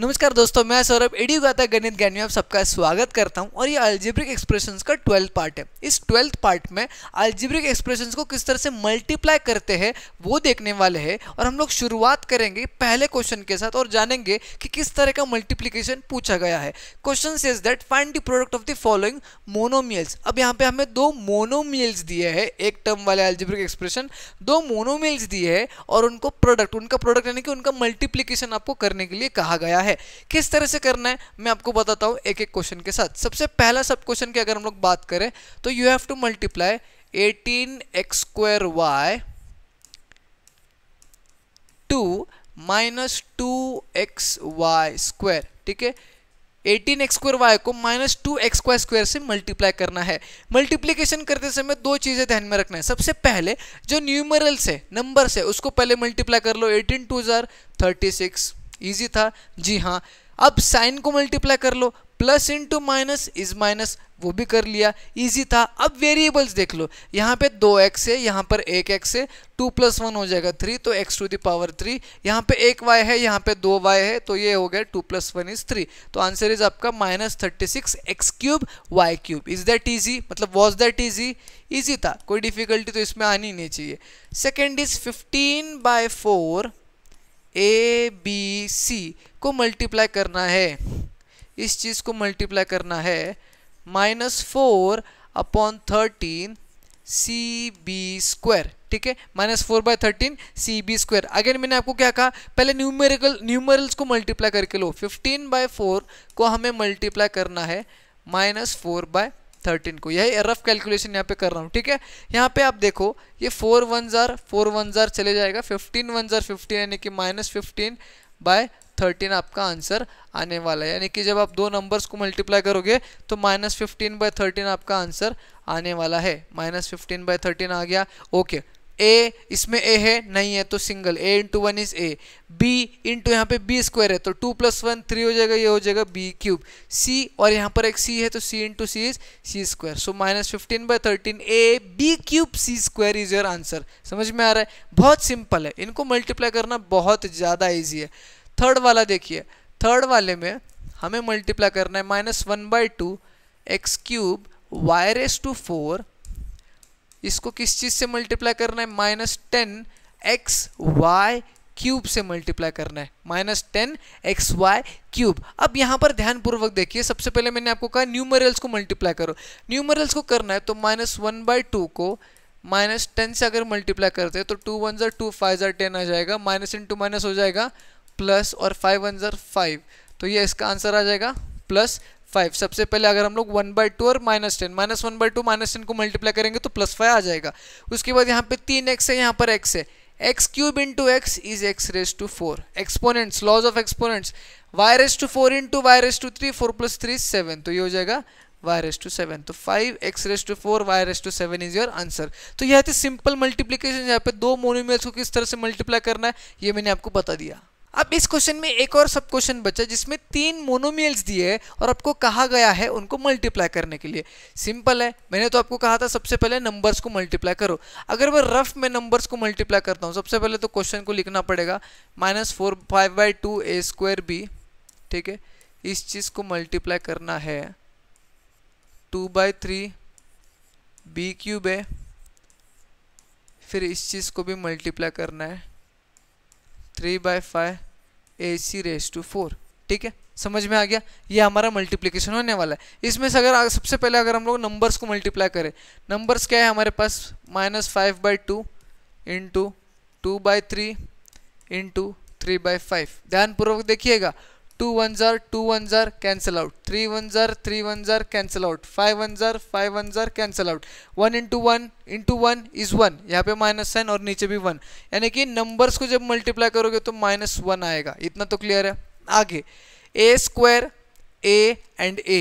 नमस्कार दोस्तों मैं सौरभ एडी गाता गणित ज्ञान में आप सबका स्वागत करता हूं और ये अल्जिब्रिक एक्सप्रेशंस का ट्वेल्थ पार्ट है इस ट्वेल्थ पार्ट में अल्जिब्रिक एक्सप्रेशंस को किस तरह से मल्टीप्लाई करते हैं वो देखने वाले हैं और हम लोग शुरुआत करेंगे पहले क्वेश्चन के साथ और जानेंगे कि किस तरह का मल्टीप्लीकेशन पूछा गया है question is that find the product of the following monomials अब यहाँ पे हमें दो मोनोमियल्स दिए हैं एक टर्म वाले अल्जिब्रिक एक्सप्रेशन दो मोनोमियल्स दिए हैं और उनको प्रोडक्ट उनका प्रोडक्ट यानी कि उनका मल्टीप्लीकेशन आपको करने के लिए कहा गया है है किस तरह से करना है मैं आपको बताता हूँ एक एक क्वेश्चन के साथ सबसे पहला सब क्वेश्चन की अगर हम लोग बात करें तो you have to multiply eighteen x square y to minus two x y square ठीक है एटीन एक्स स्क्वायर वाई को minus two x y square से मल्टीप्लाई करना है मल्टीप्लीकेशन करते समय दो चीज़ें ध्यान में रखना है सबसे पहले जो न्यूमरल्स है नंबर्स है उसको पहले मल्टीप्लाई कर लो एटीन टू ज़ार थर्टी सिक्स इजी था जी हाँ अब साइन को मल्टीप्लाई कर लो plus into minus is minus वो भी कर लिया इजी था अब वेरिएबल्स देख लो यहाँ पे दो एक्स है यहाँ पर एक एक्स है टू प्लस वन हो जाएगा थ्री तो एक्स टू दावर थ्री यहाँ पे एक वाई है यहाँ पे दो वाई है तो ये हो गया two plus one is three तो आंसर इज आपका minus thirty six x cube y cube is that easy मतलब वॉज दैट ईजी ईजी था कोई डिफिकल्टी तो इसमें आनी नहीं चाहिए second is fifteen by four A B C को मल्टीप्लाई करना है इस चीज़ को मल्टीप्लाई करना है minus four upon thirteen C B square ठीक है minus four by thirteen C B square again मैंने आपको क्या कहा पहले न्यूमेरिकल न्यूमरल्स को मल्टीप्लाई करके लो फिफ्टीन बाय फोर को हमें मल्टीप्लाई करना है माइनस फोर बाय थर्टीन को यही रफ कैलकुलेशन यहाँ पे कर रहा हूँ ठीक है यहाँ पे आप देखो ये फोर वन जार फोर वन जार चले जाएगा फिफ्टीन वन जार फिफ्टीन यानी कि माइनस फिफ्टीन बाय थर्टीन आपका आंसर आने वाला है यानी कि जब आप दो नंबर्स को मल्टीप्लाई करोगे तो माइनस फिफ्टीन बाय थर्टीन आपका आंसर आने वाला है माइनस फिफ्टीन बाय थर्टीन आ गया ओके ए इसमें ए है नहीं है तो single A into one is A B into यहाँ पे बी स्क्वायर है तो टू प्लस वन थ्री हो जाएगा ये हो जाएगा बी क्यूब सी और यहाँ पर एक सी है तो C into C is C square so minus fifteen by thirteen A B cube C square is your answer समझ में आ रहा है बहुत सिंपल है इनको मल्टीप्लाई करना बहुत ज़्यादा ईजी है थर्ड वाला देखिए थर्ड वाले में हमें मल्टीप्लाई करना है minus one by two x cube y to four इसको किस चीज़ से मल्टीप्लाई करना है minus ten x y cube से मल्टीप्लाई करना है minus ten x y cube अब यहाँ पर ध्यानपूर्वक देखिए सबसे पहले मैंने आपको कहा न्यूमरल्स को मल्टीप्लाई करो न्यूमरल्स को करना है तो माइनस वन बाई टू को माइनस टेन से अगर मल्टीप्लाई करते हैं तो टू वन ज़र टू फाइव ज़र टेन आ जाएगा माइनस इन टू माइनस हो जाएगा प्लस और फाइव वन ज़र फाइव तो ये इसका आंसर आ जाएगा प्लस फाइव सबसे पहले अगर हम लोग वन बाई टू और minus ten minus one by two minus ten को मल्टीप्लाई करेंगे तो प्लस फाइव आ जाएगा उसके बाद यहाँ पे तीन एक्स है यहाँ पर एक्स है x cube into x is x raise to four exponents laws of exponents y raise to four into y raise to three four plus three seven तो ये हो जाएगा वाई रेस टू सेवन तो five x raise to four y raise to seven is your answer तो यह थी simple multiplication यहाँ पे दो मोनोमियल्स को किस तरह से मल्टीप्लाई करना है ये मैंने आपको बता दिया अब इस क्वेश्चन में एक और सब क्वेश्चन बचा जिसमें तीन मोनोमियल्स दिए हैं और आपको कहा गया है उनको मल्टीप्लाई करने के लिए सिंपल है मैंने तो आपको कहा था सबसे पहले नंबर्स को मल्टीप्लाई करो अगर मैं रफ में नंबर्स को मल्टीप्लाई करता हूँ सबसे पहले तो क्वेश्चन को लिखना पड़ेगा minus four five by two A square B ठीक है इस चीज़ को मल्टीप्लाई करना है two by three B cube है फिर इस चीज़ को भी मल्टीप्लाई करना है three by five A C raise to four ठीक है समझ में आ गया ये हमारा मल्टीप्लिकेशन होने वाला है इसमें से अगर सबसे पहले अगर हम लोग नंबर्स को मल्टीप्लाई करें नंबर्स क्या है हमारे पास minus five by two into two by three into three by five ध्यानपूर्वक देखिएगा टू वन ज़र टू वन ज़र कैंसल आउट थ्री वन ज़र थ्री वन ज़र कैंसल आउट फाइव वन ज़र फाइव वन ज़र cancel out one into one into one is one यहाँ पे माइनस साइन और नीचे भी वन यानी कि नंबर्स को जब मल्टीप्लाई करोगे तो माइनस वन आएगा इतना तो क्लियर है आगे ए स्क्वायर ए एंड ए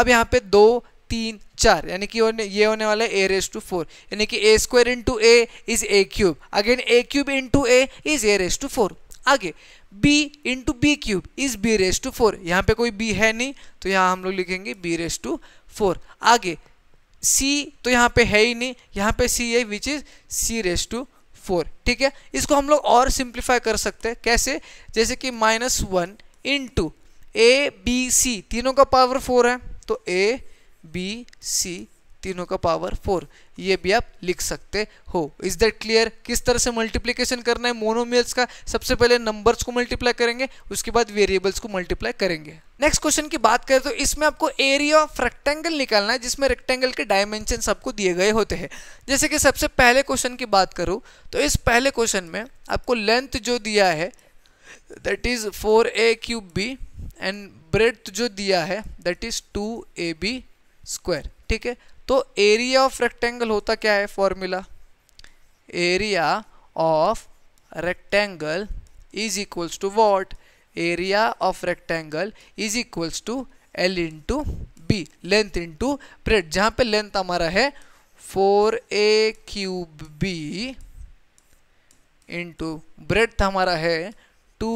अब यहाँ पे दो तीन चार यानी कि ये होने वाला है ए रेस टू फोर यानी कि A square into A is A cube again A cube into A is A raise to four आगे b into B cube is B raise to four यहाँ पे कोई b है नहीं तो यहाँ हम लोग लिखेंगे b रेस टू फोर आगे c तो यहाँ पे है ही नहीं यहाँ पे c है which is c raise to four ठीक है इसको हम लोग और सिंप्लीफाई कर सकते हैं कैसे जैसे कि माइनस वन इंटू ए बी सी तीनों का पावर फोर है तो ए बी सी तीनों का पावर फोर ये भी आप लिख सकते हो इज दैट क्लियर किस तरह से मल्टीप्लीकेशन करना है मोनोमियल्स का सबसे पहले नंबर्स को मल्टीप्लाई करेंगे उसके बाद वेरिएबल्स को मल्टीप्लाई करेंगे नेक्स्ट क्वेश्चन की बात करें तो इसमें आपको एरिया ऑफ रेक्टेंगल निकालना है जिसमें रेक्टेंगल के डायमेंशन आपको दिए गए होते हैं जैसे कि सबसे पहले क्वेश्चन की बात करूँ तो इस पहले क्वेश्चन में आपको लेंथ जो दिया है that is four A cube B and breadth जो दिया है that is two A B square ठीक है तो एरिया ऑफ रेक्टेंगल होता क्या है formula area of rectangle is equals to what area of rectangle is equals to L into B length into breadth जहाँ पे लेंथ हमारा है four A cube B into breadth हमारा है two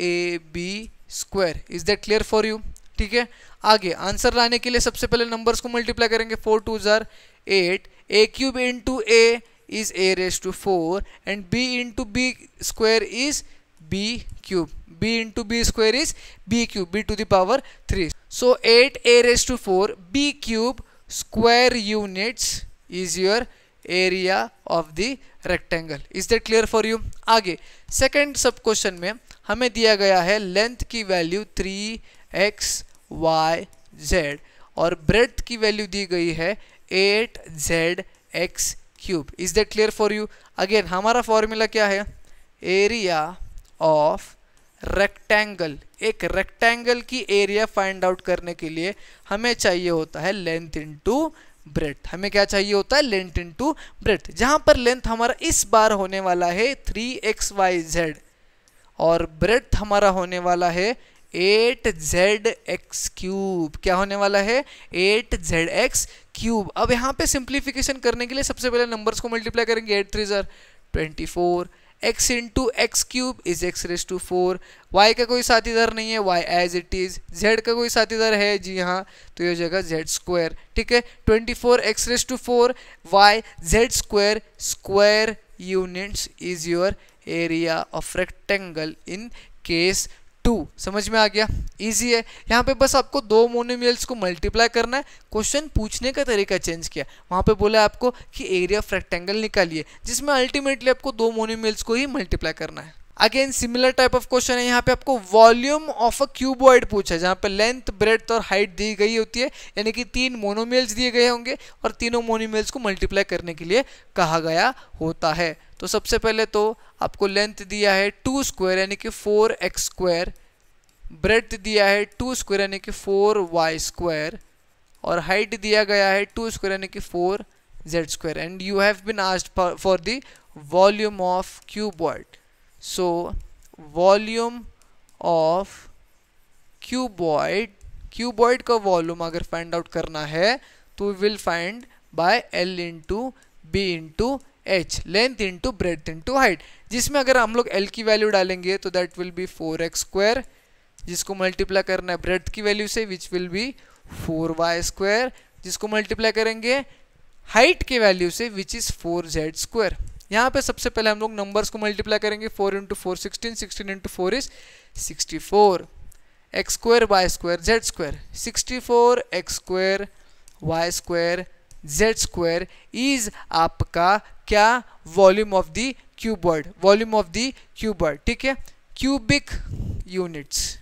A B square is that clear for you ठीक है आगे answer लाने के लिए सबसे पहले नंबर्स को मल्टीप्लाई करेंगे फोर टू जर eight A cube into A is A raise to four and B into B square is B cube B into B square is B cube B two दावर three so eight A raise to four B cube square units is your area of the rectangle is that clear for you आगे second sub question में हमें दिया गया है length की value three x y z और breadth की value दी गई है eight z x cube is that clear for you again हमारा फॉर्मूला क्या है एरिया ऑफ रेक्टेंगल एक रेक्टेंगल की एरिया फाइंड आउट करने के लिए हमें चाहिए होता है लेंथ इन टू ब्रेथ हमें क्या चाहिए होता है लेंथ इन टू ब्रेथ जहां पर लेंथ हमारा इस बार होने वाला है थ्री एक्स वाई जेड और ब्रेथ हमारा होने वाला है एट जेड एक्स क्यूब क्या होने वाला है एट जेड एक्स क्यूब अब यहाँ पे सिंप्लीफिकेशन करने के लिए सबसे पहले नंबर्स को मल्टीप्लाई करेंगे एट थ्री ज़र twenty four x into x cube is x raise to four y का कोई साथीदार नहीं है y as it is z का कोई साथीदार है जी हाँ तो ये हो जाएगा जेड स्क्वायर ठीक है twenty four x raise to four y z square square units is your area of rectangle in case two समझ में आ गया इजी है यहाँ पे बस आपको दो मोनोमियल्स को मल्टीप्लाई करना है क्वेश्चन पूछने का तरीका चेंज किया वहाँ पे बोला आपको कि एरिया ऑफ रेक्टेंगल निकालिए जिसमें अल्टीमेटली आपको दो मोनोमियल्स को ही मल्टीप्लाई करना है again similar type of question है यहाँ पे आपको वॉल्यूम ऑफ अ क्यूबॉइड पूछा है जहाँ पे लेंथ ब्रेथ और हाइट दी गई होती है यानी कि तीन मोनोमेल्स दिए गए होंगे और तीनों मोनोमेल्स को मल्टीप्लाई करने के लिए कहा गया होता है तो सबसे पहले तो आपको लेंथ दिया है टू स्क्वायर यानी कि फोर एक्स स्क्वायर ब्रेथ दिया है टू स्क्वायर यानी कि फोर वाई स्क्वायर और हाइट दिया गया है टू स्क्वायर यानी कि four z square and you have been asked for the volume of cuboid so volume of cuboid cuboid का वॉल्यूम अगर फाइंड आउट करना है तो we will find by L into B into H length into breadth into height जिसमें अगर हम लोग L की वैल्यू डालेंगे तो that will be four x square जिसको मल्टीप्लाई करना है ब्रेथ की वैल्यू से which will be four y square जिसको मल्टीप्लाई करेंगे हाइट के वैल्यू से which is four z square यहाँ पे सबसे पहले हम लोग नंबर्स को मल्टीप्लाई करेंगे four into four sixteen sixteen into four is sixty four x square y square z square sixty four x square y square z square is आपका क्या volume of the cuboid volume of the cuboid ठीक है cubic units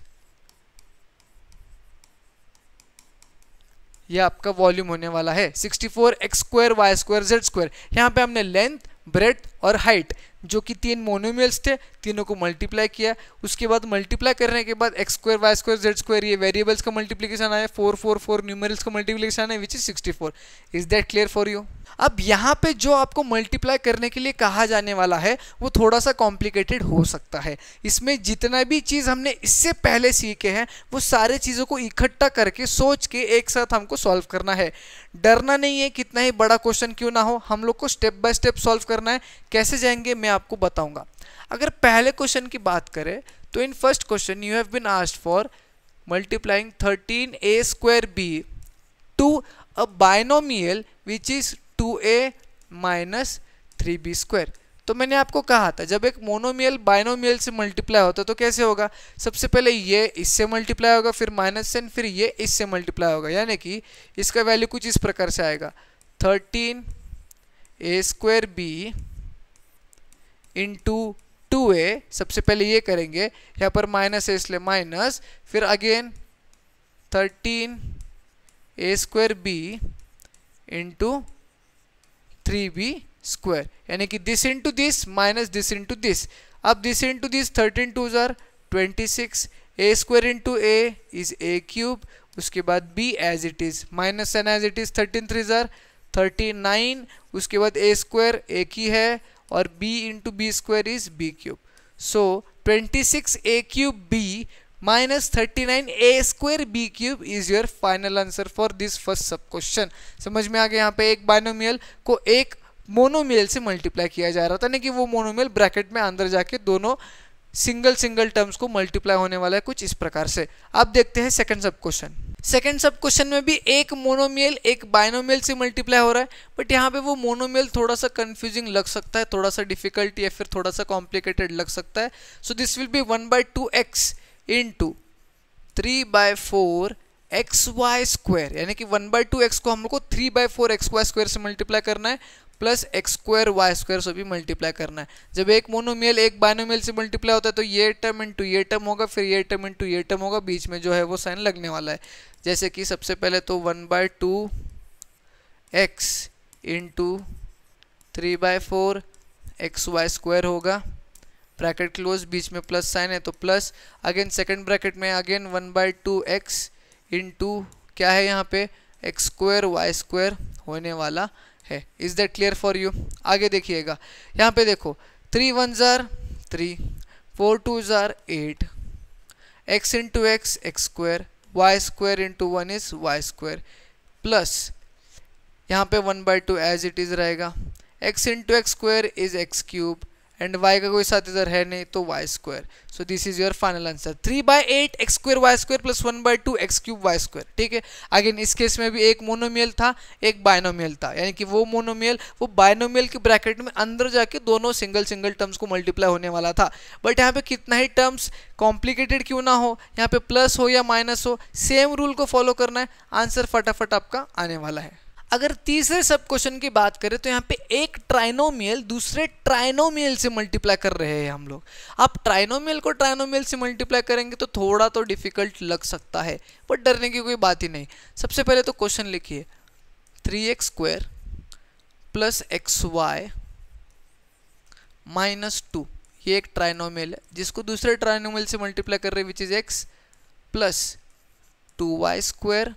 ये आपका volume होने वाला है 64 four x square y square z square यहां पर हमने लेंथ ब्रेथ और हाइट जो कि तीन मोनोमियल्स थे तीनों को मल्टीप्लाई किया उसके बाद मल्टीप्लाई करने के बाद x square y square z square ये वेरिएबल्स का मल्टीप्लीकेशन आया फोर फोर फोर न्यूमरल्स का मल्टीप्लीकेशन है which is sixty four is that clear for you अब यहाँ पे जो आपको मल्टीप्लाई करने के लिए कहा जाने वाला है वो थोड़ा सा कॉम्प्लिकेटेड हो सकता है इसमें जितना भी चीज़ हमने इससे पहले सीखे हैं वो सारे चीज़ों को इकट्ठा करके सोच के एक साथ हमको सॉल्व करना है डरना नहीं है कितना ही बड़ा क्वेश्चन क्यों ना हो हम लोग को स्टेप बाय स्टेप सॉल्व करना है कैसे जाएंगे मैं आपको बताऊंगा अगर पहले क्वेश्चन की बात करें तो in first question you have been asked for multiplying thirteen a square b to a binomial which is two a minus three b square तो मैंने आपको कहा था जब एक मोनोमियल बायनोमियल से मल्टीप्लाई होता है तो कैसे होगा सबसे पहले ये इससे मल्टीप्लाई होगा फिर माइनस से फिर ये इससे मल्टीप्लाई होगा यानी कि इसका वैल्यू कुछ इस प्रकार से आएगा thirteen a square b into two a सबसे पहले ये करेंगे यहाँ पर माइनस है इसलिए माइनस फिर again thirteen a square b into three b square यानी कि this into this minus this into this अब this into this thirteen two जर twenty six a square into A is A cube उसके बाद b as it is minus and as it is thirteen three ज़ार thirty nine उसके बाद a square एक ही है और b into b square is B cube so 26 cube b minus thirty nine a square b cube is your final answer for this first sub question समझ में आ गया यहाँ पे एक बाइनोमियल को एक मोनोमियल से मल्टीप्लाई किया जा रहा था ना कि वो मोनोमियल ब्रैकेट में अंदर जाके दोनों सिंगल सिंगल टर्म्स को मल्टीप्लाई होने वाला है कुछ इस प्रकार से अब देखते हैं सेकंड सब क्वेश्चन सेकेंड सब क्वेश्चन में भी एक मोनोमियल एक बायनोमियल से मल्टीप्लाई हो रहा है बट यहाँ पे वो मोनोमियल थोड़ा सा कंफ्यूजिंग लग सकता है थोड़ा सा डिफिकल्ट या फिर थोड़ा सा कॉम्प्लिकेटेड लग सकता है so this will be one by two x into three by four x y square यानी कि वन बाय टू एक्स को हम लोग को three by four x y square से मल्टीप्लाई करना है plus x square y square से भी मल्टीप्लाई करना है जब एक मोनोमियल एक बायनोमियल से मल्टीप्लाई होता है तो ये टर्म इंटू ये टर्म होगा फिर ये टर्म इंटू ये टर्म होगा बीच में जो है वो साइन लगने वाला है जैसे कि सबसे पहले तो one by two x into three by four x y square होगा ब्रैकेट क्लोज बीच में प्लस साइन है तो प्लस अगेन सेकेंड ब्रैकेट में again one by two x into क्या है यहाँ पे एक्स स्क्वायर वाई स्क्वायर होने वाला है is that clear for you आगे देखिएगा यहाँ पे देखो थ्री वन ज़ार थ्री फोर टू ज़ार eight x into x x square y square into one is y square plus यहाँ पे one by two as it is रहेगा x into x square is x cube and y का कोई साथ इधर है नहीं तो y square so this is your final answer three by eight x square y square plus one by two x cube y square ठीक है again इस केस में भी एक मोनोमियल था एक बायनोमियल था यानी कि वो मोनोमियल वो बायनोमियल के ब्रैकेट में अंदर जाके दोनों सिंगल सिंगल टर्म्स को मल्टीप्लाई होने वाला था बट यहाँ पे कितना ही टर्म्स कॉम्प्लिकेटेड क्यों ना हो यहाँ पे प्लस हो या माइनस हो सेम रूल को फॉलो करना है आंसर फटाफट आपका आने वाला है अगर तीसरे सब क्वेश्चन की बात करें तो यहाँ पे एक ट्राइनोमियल दूसरे ट्राइनोमियल से मल्टीप्लाई कर रहे हैं हम लोग आप ट्राइनोमियल को ट्राइनोमियल से मल्टीप्लाई करेंगे तो थोड़ा तो डिफिकल्ट लग सकता है बट डरने की कोई बात ही नहीं सबसे पहले तो क्वेश्चन लिखिए three x square plus x y minus two ये एक ट्राइनोमियल है जिसको दूसरे ट्राइनोमियल से मल्टीप्लाई कर रहे which is x plus two y square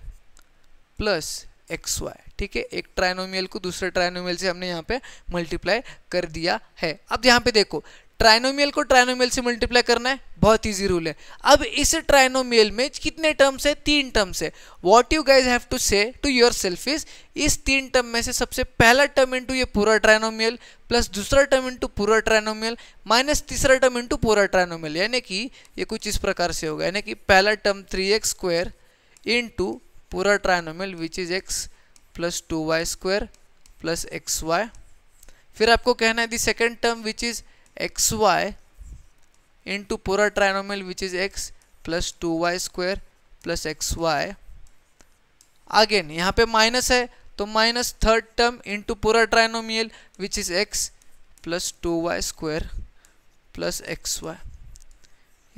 plus x y ठीक है एक ट्राइनोमियल को दूसरे ट्राइनोमियल से हमने यहाँ पे मल्टीप्लाई कर दिया है अब यहाँ पे देखो ट्राइनोमियल को ट्राइनोमियल से मल्टीप्लाई करना है बहुत इजी रूल है अब इस ट्राइनोमियल में कितने टर्म्स है तीन टर्म्स है what you guys have to say to your self is इस तीन टर्म में से सबसे पहला टर्म इंटू ये पूरा ट्राइनोमियल प्लस दूसरा टर्म इनटू पूरा ट्राइनोमियल माइनस तीसरा टर्म इंटू पूरा ट्राइनोमियल यानी कि ये कुछ इस प्रकार से होगा यानी कि पहला टर्म थ्री एक्स पूरा trinomial which is x plus two y square plus x y फिर आपको कहना है the second term which is x y into पूरा trinomial which is x plus two y square plus x y again यहाँ पे minus है तो minus third term into पूरा trinomial which is x plus two y square plus x y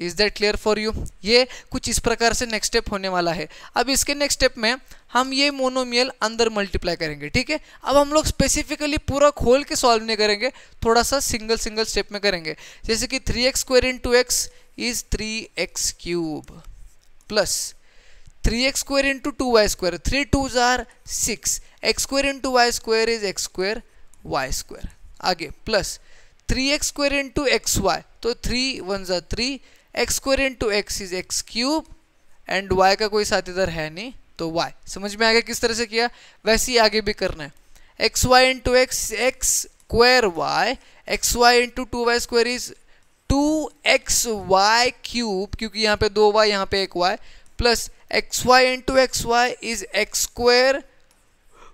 is that clear for you ये कुछ इस प्रकार से नेक्स्ट स्टेप होने वाला है अब इसके नेक्स्ट स्टेप में हम ये मोनोमियल अंदर मल्टीप्लाई करेंगे ठीक है अब हम लोग स्पेसिफिकली पूरा खोल के सॉल्व नहीं करेंगे थोड़ा सा सिंगल सिंगल स्टेप में करेंगे जैसे कि three x square into x is three x cube plus three x square into two y square three two जार six x square into y square is x square y square आगे plus three x square into x y तो three one जार three x square into x is x cube and y का कोई साथ इधर है नहीं तो वाई समझ में आ गया किस तरह से किया वैसे ही आगे भी करना है x y into x x square y x y into two y square is two x y cube क्योंकि यहाँ पे दो वाई यहाँ पे एक y plus x y into x y is x square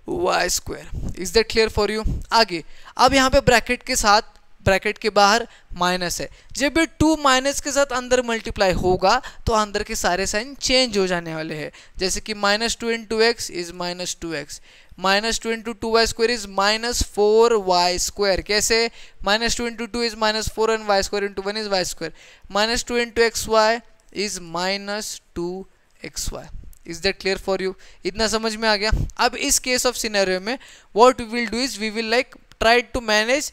y square is that clear for you आगे अब यहाँ पे ब्रैकेट के साथ ब्रैकेट के बाहर माइनस है जब ये टू माइनस के साथ अंदर मल्टीप्लाई होगा तो अंदर के सारे साइन चेंज हो जाने वाले हैं जैसे कि minus two into x is minus two x minus two into two y square is minus four y square कैसे minus two into two is minus four and y square into one is y square minus two into x y is minus two x y is that clear for you इतना समझ में आ गया अब इस case of scenario में what we will do is we will like try to manage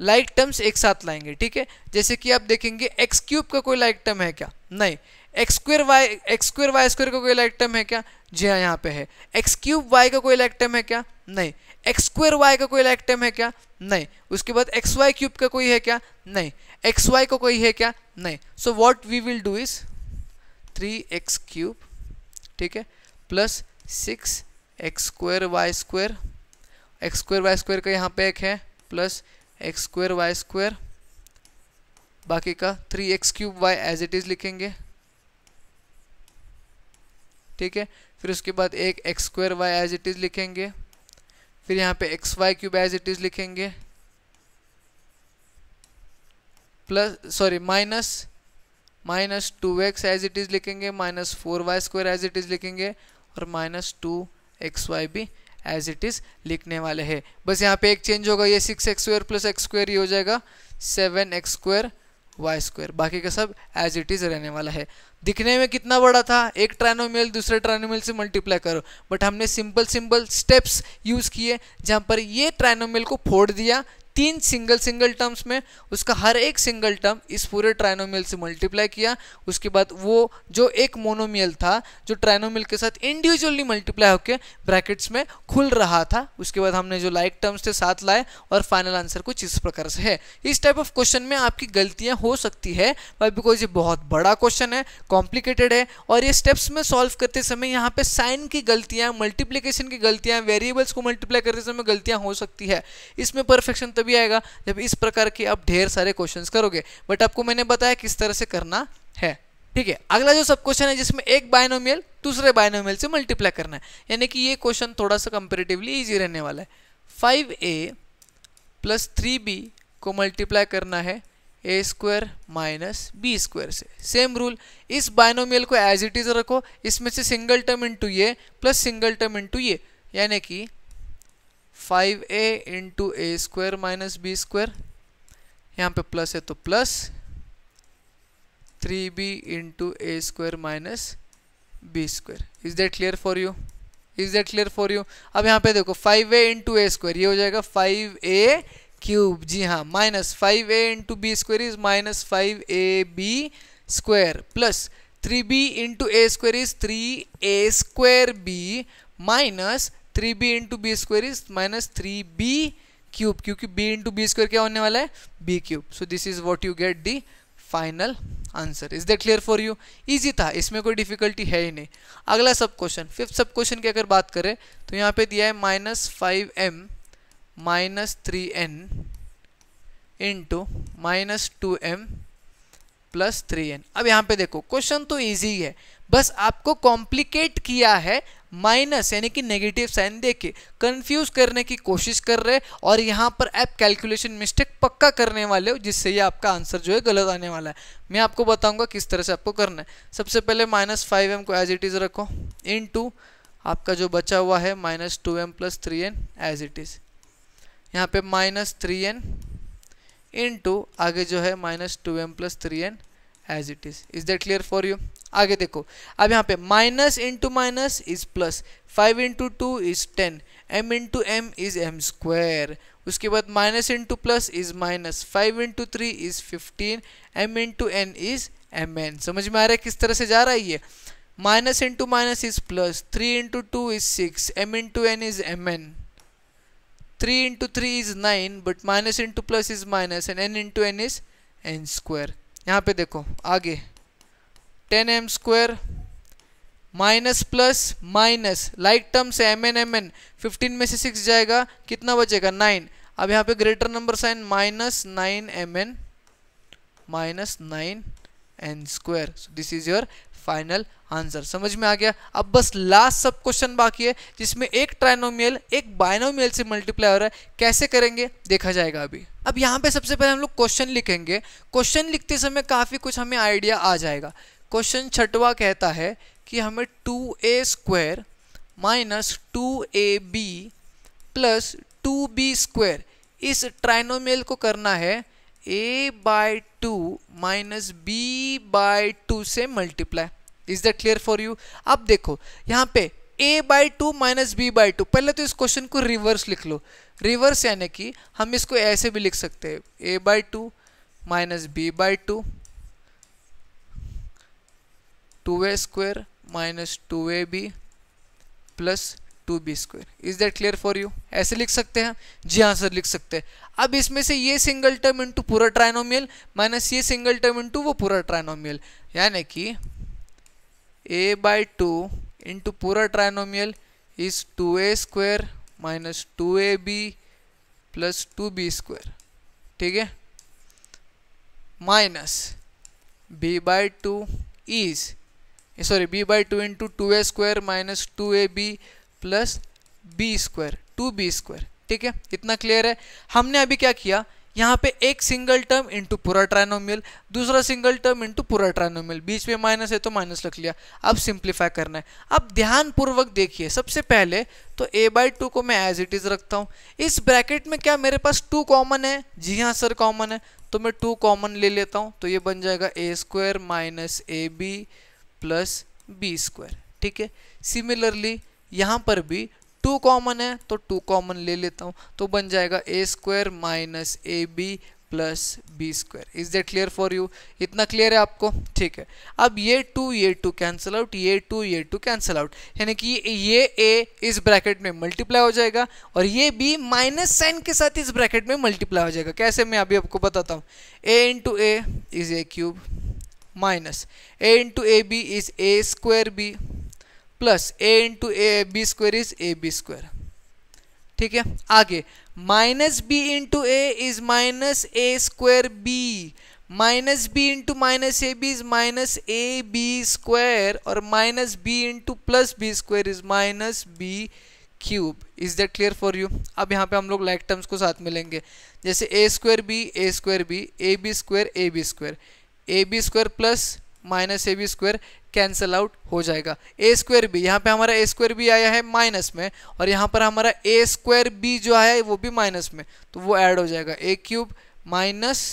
like like terms एक साथ लाएंगे ठीक है जैसे कि आप देखेंगे एक्स क्यूब का कोई लाइक टर्म है क्या नहीं x square y x square y square का कोई लाइक टर्म है क्या जी हाँ यहाँ पे है एक्स क्यूब वाई का कोई लाइक टर्म है क्या नहीं एक्स स्क्र वाई का कोई लाइक टर्म है क्या नहीं उसके बाद एक्स वाई क्यूब का कोई है क्या नहीं एक्स वाई का कोई है क्या नहीं so what we will do is three x cube ठीक है plus six x square y square x square y square का यहाँ पे एक है plus x square y square बाकी का three x cube y as it is लिखेंगे ठीक है फिर उसके बाद एक x square y as it is लिखेंगे फिर यहाँ पे x y cube as it is लिखेंगे plus sorry minus minus two x as it is लिखेंगे minus four y square as it is लिखेंगे और माइनस टू एक्स वाई भी as it is लिखने वाले हैं बस यहाँ पे एक चेंज होगा ये six x square plus x square ही हो जाएगा seven x square y square बाकी का सब एज इट इज़ रहने वाला है दिखने में कितना बड़ा था एक ट्राइनोमियल दूसरे ट्राइनोमियल से मल्टीप्लाई करो बट हमने सिंपल सिंपल स्टेप्स यूज़ किए जहाँ पर ये ट्राइनोमियल को फोड़ दिया तीन सिंगल सिंगल टर्म्स में उसका हर एक सिंगल टर्म इस पूरे ट्राइनोमियल से मल्टीप्लाई किया उसके बाद वो जो एक मोनोमियल था जो ट्राइनोमियल के साथ इंडिविजुअली मल्टीप्लाई होकर ब्रैकेट्स में खुल रहा था उसके बाद हमने जो लाइक टर्म्स थे साथ लाए और फाइनल आंसर कुछ इस प्रकार से है इस टाइप ऑफ क्वेश्चन में आपकी गलतियाँ हो सकती है बट बिकॉज ये बहुत बड़ा क्वेश्चन है कॉम्प्लिकेटेड है और ये स्टेप्स में सॉल्व करते समय यहाँ पे साइन की गलतियाँ मल्टीप्लीकेशन की गलतियाँ वेरिएबल्स को मल्टीप्लाई करते समय गलतियाँ हो सकती है इसमें परफेक्शन तभी तभी आएगा जब इस प्रकार के आप ढेर सारे क्वेश्चन करोगे बट आपको मैंने बताया किस तरह से करना है ठीक है अगला जो सब क्वेश्चन है जिसमें एक बायनोमियल दूसरे बायनोमियल से मल्टीप्लाई करना है यानी कि ये क्वेश्चन थोड़ा सा कंपेरेटिवली ईजी रहने वाला है five a plus three b को मल्टीप्लाई करना है a square minus b square से सेम रूल इस बायनोमियल को एज इट इज़ रखो इसमें से सिंगल टर्म इंटू ये प्लस सिंगल टर्म इंटू ये यानी कि five a into a square minus b square यहाँ पे प्लस है तो plus three b into a square minus b square is that clear for you is that clear for you अब यहाँ पे देखो five a into a square ये हो जाएगा फाइव ए क्यूब जी हाँ minus five a into b square is minus five a B square plus three b into a square is three a square b minus three b into b square is minus three B cube क्योंकि b into b square क्या होने वाला है b cube so this is what you get the final answer is that clear for you easy था इसमें कोई difficulty है ही नहीं अगला सब क्वेश्चन फिफ्थ सब क्वेश्चन की अगर बात करें तो यहाँ पे दिया है minus five m minus three n into minus two m plus three n अब यहाँ पे देखो क्वेश्चन तो ईजी है बस आपको कॉम्प्लिकेट किया है माइनस यानी कि नेगेटिव साइन दे के कन्फ्यूज़ करने की कोशिश कर रहे और यहाँ पर आप कैलकुलेशन मिस्टेक पक्का करने वाले हो जिससे ये आपका आंसर जो है गलत आने वाला है मैं आपको बताऊंगा किस तरह से आपको करना है सबसे पहले माइनस फाइव एम को एज इट इज़ रखो इन टू आपका जो बचा हुआ है minus two m plus three n as it is यहाँ पे minus three n into आगे जो है minus two m plus three n as it is is that clear for you आगे देखो अब यहाँ पे minus into minus is plus five into two is ten m into M is m square उसके बाद minus into plus is minus five into three is fifteen m into n is m n समझ में आ रहा है किस तरह से जा रहा है ये minus into minus is plus three into two is six m into n is m n three into three is nine but minus into plus is minus and n into n is n square यहाँ पे देखो आगे ten m square minus plus minus like terms m n m n fifteen में से six जाएगा कितना बचेगा nine अब यहाँ पे greater number sign minus nine m n minus nine n square this is your final answer समझ में आ गया अब बस लास्ट सब क्वेश्चन बाकी है जिसमें एक ट्राइनोमियल एक बायनोमियल से मल्टीप्लाई हो रहा है कैसे करेंगे देखा जाएगा अभी अब यहाँ पे सबसे पहले हम लोग क्वेश्चन लिखेंगे क्वेश्चन लिखते समय काफ़ी कुछ हमें आइडिया आ जाएगा क्वेश्चन छठवा कहता है कि हमें टू ए स्क्वायर माइनस टू ए b plus two b square इस ट्राइनोमियल को करना है a by two minus b by two से multiply is that clear for you अब देखो यहाँ पे a by two minus b by two पहले तो इस क्वेश्चन को रिवर्स लिख लो रिवर्स यानी कि हम इसको ऐसे भी लिख सकते हैं a by two minus b by two two a square minus two A b plus two B square is that clear for you ऐसे लिख सकते हैं जी हाँ सर लिख सकते हैं अब इसमें से ये सिंगल टर्म इंटू पूरा ट्राइनोमियल माइनस ये सिंगल टर्म इंटू वो पूरा ट्राइनोमियल यानी कि ए बाई टू इंटू पूरा trinomial is two a square minus two A b plus two B square ठीक है minus b by two is sorry b by two into two A square minus two A b plus b square two b square ठीक है इतना clear है हमने अभी क्या किया यहाँ पे एक सिंगल टर्म इंटू पूरा ट्राइनोमियल दूसरा सिंगल टर्म इंटू पूरा ट्राइनोमियल बीच में माइनस है तो माइनस रख लिया अब सिंप्लीफाई करना है अब ध्यानपूर्वक देखिए सबसे पहले तो ए बाई टू को मैं एज इट इज़ रखता हूँ इस ब्रैकेट में क्या मेरे पास टू कॉमन है जी हाँ सर कॉमन है तो मैं टू कॉमन ले लेता हूँ तो ये बन जाएगा a square minus a b plus b square ठीक है सिमिलरली यहाँ पर भी टू कॉमन है तो टू कॉमन ले लेता हूँ तो बन जाएगा a square minus a b plus b square is that clear for you इतना क्लियर है आपको ठीक है अब ये टू ये टू कैंसल आउट ये टू ये टू कैंसल आउट यानी कि ये ए इस ब्रैकेट में मल्टीप्लाई हो जाएगा और ये बी माइनस साइन के साथ इस ब्रैकेट में मल्टीप्लाई हो जाएगा कैसे मैं अभी आपको बताता हूँ a into a is a cube minus a into ab is a square b plus a into A B square is A B square ठीक है आगे minus b into a is minus a square b minus b into minus a b is minus a B square और minus b into plus b square is minus b cube is that clear for you अब यहाँ पे हम लोग like terms को साथ में लेंगे जैसे a square b a square b a B square a B square a B square plus minus a B square cancel out हो जाएगा ए स्क्वायर बी यहाँ पे हमारा ए स्क्वायर बी आया है माइनस में और यहाँ पर हमारा ए स्क्वायर बी जो है वो भी माइनस में तो वो ऐड हो जाएगा a cube minus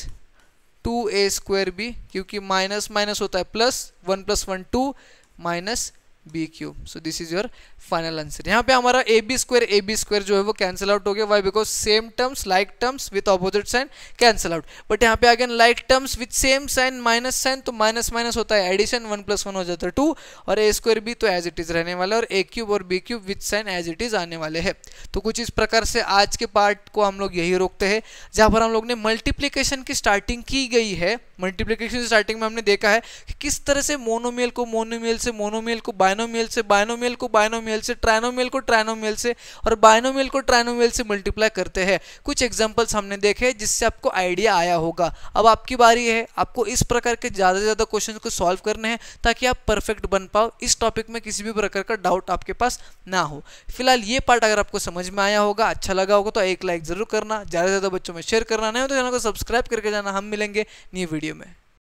two A square b क्योंकि माइनस माइनस होता है plus one plus one two minus b cube so this is your final answer यहाँ पे हमारा a B square a B square जो है वो कैंसिल आउट हो गया why because same terms like terms with opposite sign cancel out but यहाँ पे again like terms with same sign minus sign तो माइनस माइनस होता है एडिशन वन प्लस वन हो जाता है टू और ए स्क्वायर बी तो एज इट इज रहने वाला और ए क्यूब और b cube with sign as it is आने वाले है तो कुछ इस प्रकार से आज के पार्ट को हम लोग यही रोकते हैं जहाँ पर हम लोग ने मल्टीप्लीकेशन की स्टार्टिंग की गई है मल्टीप्लीकेशन की स्टार्टिंग में हमने देखा है कि किस तरह से मोनोमेल को मोनोमेल से मोनोमेल को बायनोमेल से बायनोमेल को बायनोमेल बाइनोमियल से ट्राइनोमियल को ट्राइनोमियल से और बाइनोमियल को ट्राइनोमियल से मल्टीप्लाई करते हैं कुछ एग्जाम्पल्स हमने देखे जिससे आपको आइडिया आया होगा अब आपकी बारी है आपको इस प्रकार के ज़्यादा से ज़्यादा क्वेश्चन को सॉल्व करने हैं ताकि आप परफेक्ट बन पाओ इस टॉपिक में किसी भी प्रकार का डाउट आपके पास ना हो फिलहाल ये पार्ट अगर आपको समझ में आया होगा अच्छा लगा होगा तो एक लाइक ज़रूर करना ज़्यादा से ज़्यादा बच्चों में शेयर करना नहीं हो तो चैनल को सब्सक्राइब करके जाना हम मिलेंगे न्यू वीडियो में